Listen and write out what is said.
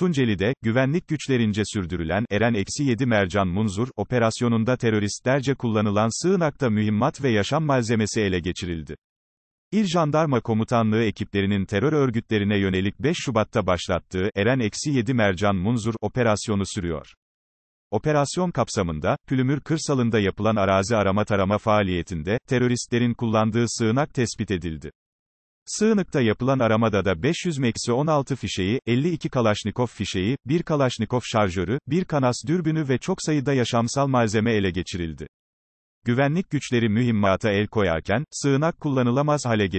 Tunceli'de, güvenlik güçlerince sürdürülen Eren-7 Mercan Munzur, operasyonunda teröristlerce kullanılan sığınakta mühimmat ve yaşam malzemesi ele geçirildi. İl Jandarma Komutanlığı ekiplerinin terör örgütlerine yönelik 5 Şubat'ta başlattığı Eren-7 Mercan Munzur operasyonu sürüyor. Operasyon kapsamında, Pülümür kırsalında yapılan arazi arama tarama faaliyetinde, teröristlerin kullandığı sığınak tespit edildi. Sığınakta yapılan aramada da 500-16 fişeği, 52 Kalaşnikov fişeği, 1 Kalaşnikov şarjörü, 1 kanas dürbünü ve çok sayıda yaşamsal malzeme ele geçirildi. Güvenlik güçleri mühimmata el koyarken, sığınak kullanılamaz hale getirildi.